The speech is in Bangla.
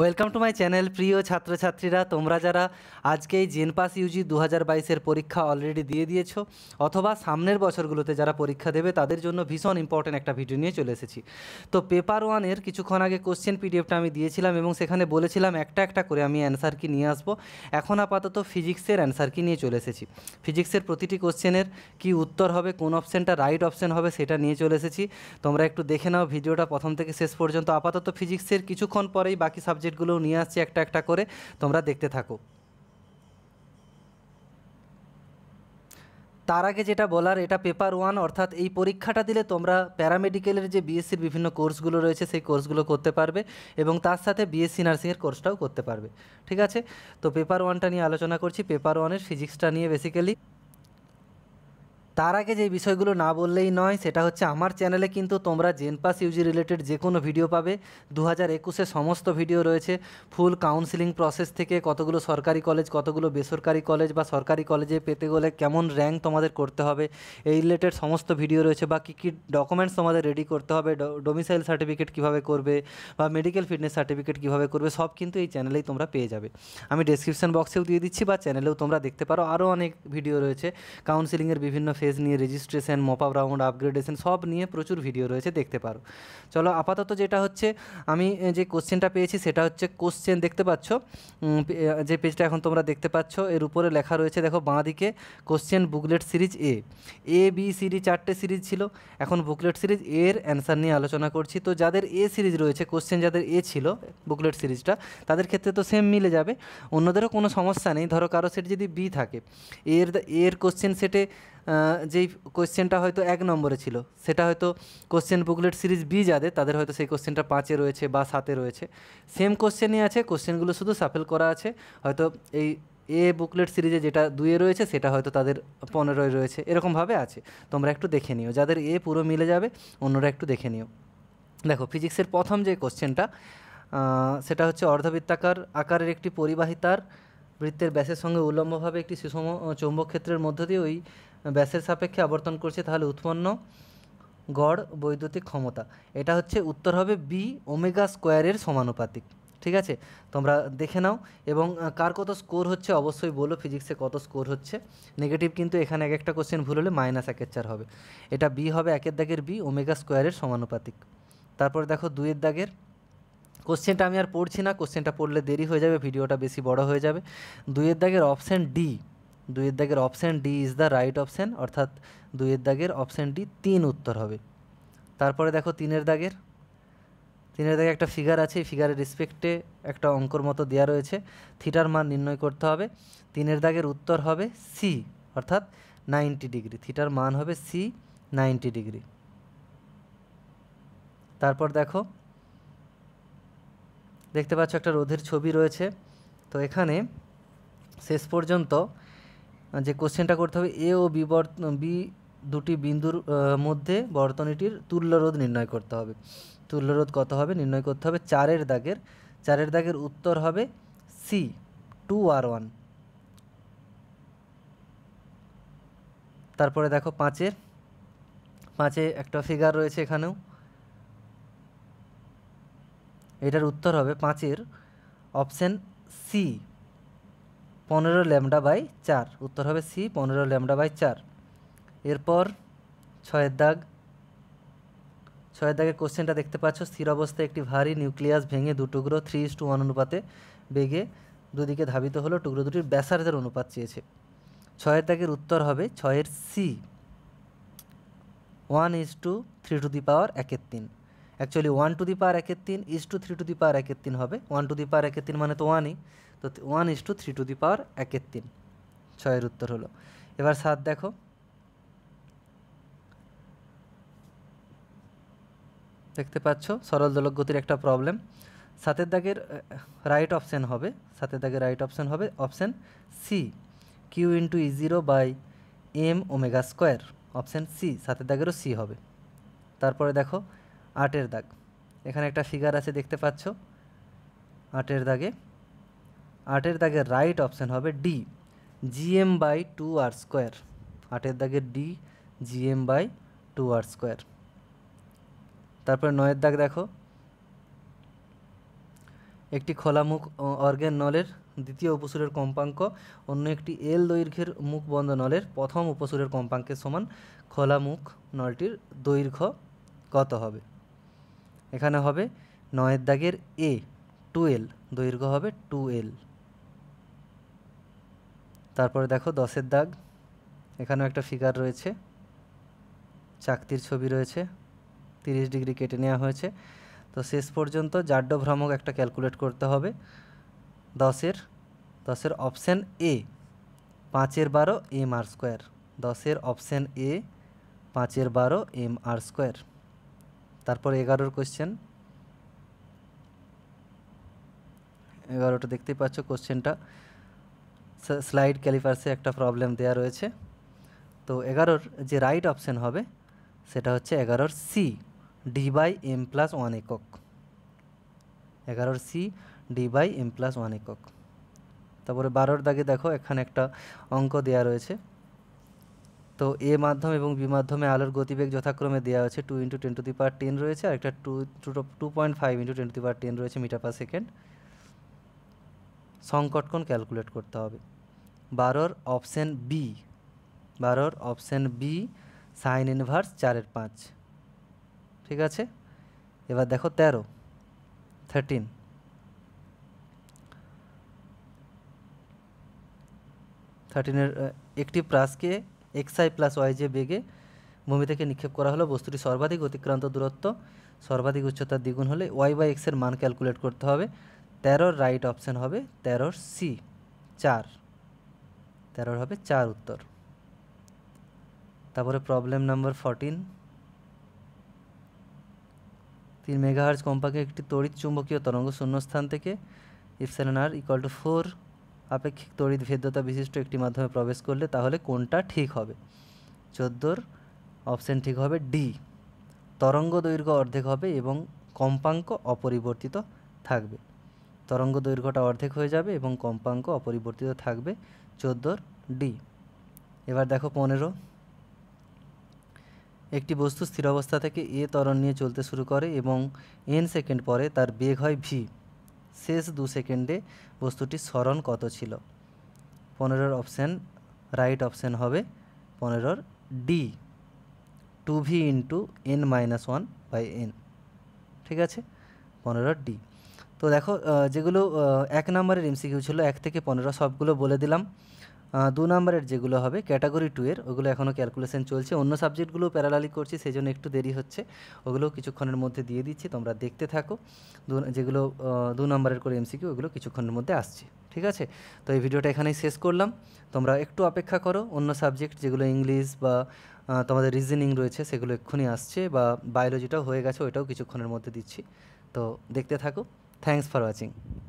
ওয়েলকাম টু মাই চ্যানেল প্রিয় ছাত্রছাত্রীরা তোমরা যারা আজকে জেনপাস ইউজি দু হাজার বাইশের পরীক্ষা অলরেডি দিয়ে দিয়েছো অথবা সামনের বছরগুলোতে যারা পরীক্ষা দেবে তাদের জন্য ভীষণ ইম্পর্ট্যান্ট একটা ভিডিও নিয়ে চলে এসেছি তো পেপার ওয়ানের কিছুক্ষণ আগে কোশ্চেন পিডিএফটা আমি দিয়েছিলাম এবং সেখানে বলেছিলাম একটা একটা করে আমি অ্যান্সার কি নিয়ে আসবো এখন আপাতত ফিজিক্সের অ্যান্সার কি নিয়ে চলে এসেছি ফিজিক্সের প্রতিটি কোশ্চেনের কি উত্তর হবে কোন অপশানটা রাইট অপশান হবে সেটা নিয়ে চলে এসেছি তোমরা একটু দেখে নাও ভিডিওটা প্রথম থেকে শেষ পর্যন্ত আপাতত ফিজিক্সের কিছুক্ষণ পরেই বাকি সাবজেক্ট সাবজেক্টগুলো নিয়ে আসছি একটা একটা করে তোমরা দেখতে থাকো তার আগে যেটা বলার এটা পেপার ওয়ান অর্থাৎ এই পরীক্ষাটা দিলে তোমরা প্যারামেডিক্যালের যে বিএসসির বিভিন্ন কোর্সগুলো রয়েছে সেই কোর্সগুলো করতে পারবে এবং তার সাথে বিএসসি নার্সিংয়ের কোর্সটাও করতে পারবে ঠিক আছে তো পেপার ওয়ানটা নিয়ে আলোচনা করছি পেপার ওয়ানের ফিজিক্সটা নিয়ে বেসিক্যালি তার আগে যে বিষয়গুলো না বললেই নয় সেটা হচ্ছে আমার চ্যানেলে কিন্তু তোমরা জেনপাস ইউজি রিলেটেড যে কোনো ভিডিও পাবে দু হাজার একুশে সমস্ত ভিডিও রয়েছে ফুল কাউন্সিলিং প্রসেস থেকে কতগুলো সরকারি কলেজ কতগুলো বেসরকারি কলেজ বা সরকারি কলেজে পেতে গেলে কেমন র্যাঙ্ক তোমাদের করতে হবে এই রিলেটেড সমস্ত ভিডিও রয়েছে বা কী কী ডকুমেন্টস তোমাদের রেডি করতে হবে ডোমিসাইল সার্টিফিকেট কীভাবে করবে বা মেডিকেল ফিটনেস সার্টিফিকেট কীভাবে করবে সব কিন্তু এই চ্যানেলেই তোমরা পেয়ে যাবে আমি ডেসক্রিপশন বক্সেও দিয়ে দিচ্ছি বা চ্যানেলেও তোমরা দেখতে পারো আরও অনেক ভিডিও রয়েছে কাউন্সিলিংয়ের বিভিন্ন ফেজ ফেজ নিয়ে রেজিস্ট্রেশন মপ রাউন্ড আপগ্রেডেশন সব নিয়ে প্রচুর ভিডিও রয়েছে দেখতে পারো চলো আপাতত যেটা হচ্ছে আমি যে কোশ্চেনটা পেয়েছি সেটা হচ্ছে কোশ্চেন দেখতে পাচ্ছ যে পেজটা এখন তোমরা দেখতে পাচ্ছ এর উপরে লেখা রয়েছে দেখো বাঁ দিকে question booklet series A A B C D চারটে সিরিজ ছিল এখন বুকলেট সিরিজ এর অ্যান্সার নিয়ে আলোচনা করছি তো যাদের এ সিরিজ রয়েছে কোশ্চেন যাদের এ ছিল বুকলেট সিরিজটা তাদের ক্ষেত্রে তো সেম মিলে যাবে অন্যদেরও কোনো সমস্যা নেই ধরো কারো সেট যদি বি থাকে এর এর কোশ্চেন সেটে যেই কোশ্চেনটা হয়তো এক নম্বরে ছিল সেটা হয়তো কোশ্চেন বুকলেট সিরিজ বি যাদের তাদের হয়তো সেই কোশ্চেনটা পাঁচে রয়েছে বা সাতে রয়েছে সেম কোশ্চেনই আছে কোশ্চেনগুলো শুধু সাফেল করা আছে হয়তো এই এ বুকলেট সিরিজে যেটা দুয়ে রয়েছে সেটা হয়তো তাদের পনেরোয় রয়েছে এরকমভাবে আছে তোমরা একটু দেখে নিও যাদের এ পুরো মিলে যাবে অন্যরা একটু দেখে নিও দেখো ফিজিক্সের প্রথম যে কোশ্চেনটা সেটা হচ্ছে অর্ধবৃত্তাকার আকারের একটি পরিবাহিতার বৃত্তের ব্যাসের সঙ্গে উল্লম্বভাবে একটি সুষম চৌম্বক ক্ষেত্রের মধ্য দিয়ে ওই ব্যাসের সাপেক্ষে আবর্তন করছে তাহলে উৎপন্ন গড় বৈদ্যুতিক ক্ষমতা এটা হচ্ছে উত্তর হবে বি ওমেগা স্কোয়ারের সমানুপাতিক ঠিক আছে তোমরা দেখে নাও এবং কার কত স্কোর হচ্ছে অবশ্যই বলো ফিজিক্সে কত স্কোর হচ্ছে নেগেটিভ কিন্তু এখানে এক একটা কোশ্চেন ভুল হলে মাইনাস একের চার হবে এটা বি হবে একের দাগের বি ওমেগা স্কোয়ারের সমানুপাতিক তারপর দেখো দুইয়ের দাগের কোশ্চেনটা আমি আর পড়ছি না কোশ্চেনটা পড়লে দেরি হয়ে যাবে ভিডিওটা বেশি বড় হয়ে যাবে দুইয়ের দাগের অপশান ডি দুইয়ের দাগের option D is the right option অর্থাৎ দুইয়ের দাগের অপশান ডি তিন উত্তর হবে তারপরে দেখো তিনের দাগের তিনের দাগে একটা ফিগার আছে এই ফিগারের রেসপেক্টে একটা অঙ্কর মতো দেওয়া রয়েছে থিটার মান নির্ণয় করতে হবে তিনের দাগের উত্তর হবে সি অর্থাৎ নাইনটি ডিগ্রি থিটার মান হবে সি নাইনটি ডিগ্রি তারপর দেখো দেখতে পাচ্ছ একটা রোধের ছবি রয়েছে তো এখানে শেষ পর্যন্ত যে কোশ্চেনটা করতে হবে এ ও বিবর্ত বি দুটি বিন্দুর মধ্যে বর্তনীটির তুল্যরোধ নির্ণয় করতে হবে তুল্যরোধ কত হবে নির্ণয় করতে হবে চারের দাগের চারের দাগের উত্তর হবে সি টু আর ওয়ান তারপরে দেখো পাঁচের পাঁচে একটা ফিগার রয়েছে এখানেও এটার উত্তর হবে পাঁচের অপশান সি পনেরো ল্যামডা বাই চার উত্তর হবে সি পনেরো ল্যামডা বাই চার এরপর ছয়ের দাগ ছয়ের দাগের কোশ্চেনটা দেখতে পাচ্ছ স্থির অবস্থায় একটি ভারী নিউক্লিয়াস ভেঙে দুটুকরো থ্রি ইস টু ওয়ান অনুপাতে বেগে দুদিকে ধাবিত হলো টুকরো দুটির ব্যাসার্ধের অনুপাত চেয়েছে ছয়ের দাগের উত্তর হবে ছয়ের C one is to three to the power একের তিন actually one to the power একের তিন is to three to the power একের তিন হবে ওয়ান টু দি পাওয়ার একের তিন মানে তো ওয়ানই তো one is to three to the power একের তিন ছয়ের উত্তর হলো এবার সাত দেখো দেখতে পাচ্ছ সরল দলক গতির একটা প্রবলেম সাতের দাগের রাইট অপশান হবে সাতের দাগের রাইট অপশান হবে option C Q into E zero by M omega square option C সাতের দাগেরও সি হবে তারপরে দেখো আটের দাগ এখানে একটা ফিগার আছে দেখতে পাচ্ছ আটের দাগে আটের দাগে রাইট অপশান হবে D G M by two R square আটের দাগে D G M by two R square তারপরে নয়ের দাগ দেখো একটি খোলামুখ অর্গ্যান নলের দ্বিতীয় উপসূরের কম্পাঙ্ক অন্য একটি এল দৈর্ঘ্যের মুখ বন্ধ নলের প্রথম উপসূরের কম্পাঙ্কের সমান খোলামুখ নলটির দৈর্ঘ্য কত হবে এখানে হবে নয়ের দাগের এ টুয়েলভ দৈর্ঘ্য হবে টুয়েলভ তারপরে দেখো দশের দাগ এখানেও একটা ফিগার রয়েছে চাকতির ছবি রয়েছে তিরিশ ডিগ্রি কেটে নেওয়া হয়েছে তো শেষ পর্যন্ত জাড্য ভ্রামক একটা ক্যালকুলেট করতে হবে দশের দশের অপশান এ পাঁচের বারো এম আর স্কোয়ার দশের অপশান এ পাঁচের বারো এম আর স্কোয়ার তারপর এগারোর কোশ্চেন এগারোটা দেখতেই পাচ্ছ কোশ্চেনটা স্লাইড ক্যালিপার্সে একটা প্রবলেম দেয়া রয়েছে তো এগারোর যে রাইট অপশান হবে সেটা হচ্ছে এগারোর C D by M plus one একক এগারোর C D by M plus one একক তারপরে বারোর দাগে দেখো এখানে একটা অঙ্ক দেয়া রয়েছে তো এ মাধ্যম এবং বি মাধ্যমে আলোর গতিবেগ যথাক্রমে দেওয়া আছে two into ten to the power ten রয়েছে আর একটা two two two point five into ten to the power ten রয়েছে মিটার পার সেকেন্ড সংকটকোণ ক্যালকুলেট করতে হবে বারোর অপশান বি বারোর অপশান বি সাইন ইনভার্স চারের পাঁচ ঠিক আছে এবার দেখো তেরো থার্টিন থার্টিনের একটি প্রাসকে এক্স আই প্লাস ওয়াই যে বেগে ভূমি থেকে নিক্ষেপ করা হলো বস্তুটি সর্বাধিক অতিক্রান্ত দূরত্ব সর্বাধিক উচ্চতার দ্বিগুণ হলে ওয়াই বাই এক্সের মান ক্যালকুলেট করতে হবে তেরোর রাইট অপশান হবে তেরোর সি চার তেরোর হবে চার উত্তর তারপরে প্রবলেম নাম্বার ফর্টিন তিন মেগাহার্জ কম্পাকে একটি তড়িৎ চুম্বকীয় তরঙ্গ শূন্যস্থান থেকে epsilon r equal to four আপেক্ষিক তড়িৎ ভেদ্যতা বিশিষ্ট একটি মাধ্যমে প্রবেশ করলে তাহলে কোনটা ঠিক হবে চোদ্দোর অপশান ঠিক হবে ডি তরঙ্গ দৈর্ঘ্য অর্ধেক হবে এবং কম্পাঙ্ক অপরিবর্তিত থাকবে তরঙ্গ দৈর্ঘ্যটা অর্ধেক হয়ে যাবে এবং কম্পাঙ্ক অপরিবর্তিত থাকবে চোদ্দোর ডি এবার দেখো পনেরো একটি বস্তু স্থির অবস্থা থেকে এ তরণ নিয়ে চলতে শুরু করে এবং এন সেকেন্ড পরে তার বেগ হয় ভি শেষ দু সেকেন্ডে বস্তুটির স্মরণ কত ছিল পনেরোর অপশান রাইট অপশান হবে পনেরোর D two V into N minus one by N ঠিক আছে পনেরোর ডি তো দেখো যেগুলো এক নম্বরের এমসিকিউ ছিল এক থেকে পনেরো সবগুলো বলে দিলাম দু নম্বরের যেগুলো হবে ক্যাটাগরি টু এর ওগুলো এখনও ক্যালকুলেশন চলছে অন্য সাবজেক্টগুলো প্যারালালি করছি সেই জন্য একটু দেরি হচ্ছে ওগুলো কিছুক্ষণের মধ্যে দিয়ে দিচ্ছি তোমরা দেখতে থাকো যেগুলো দু নম্বরের করে এমসিকিউ ওগুলো কিছুক্ষণের মধ্যে আসছে ঠিক আছে তো এই ভিডিওটা এখানেই শেষ করলাম তোমরা একটু অপেক্ষা করো অন্য সাবজেক্ট যেগুলো ইংলিশ বা তোমাদের রিজনিং রয়েছে সেগুলো এক্ষুনি আসছে বা বায়োলজিটাও হয়ে গেছে ওইটাও কিছুক্ষণের মধ্যে দিচ্ছি তো দেখতে থাকো থ্যাংকস ফর ওয়াচিং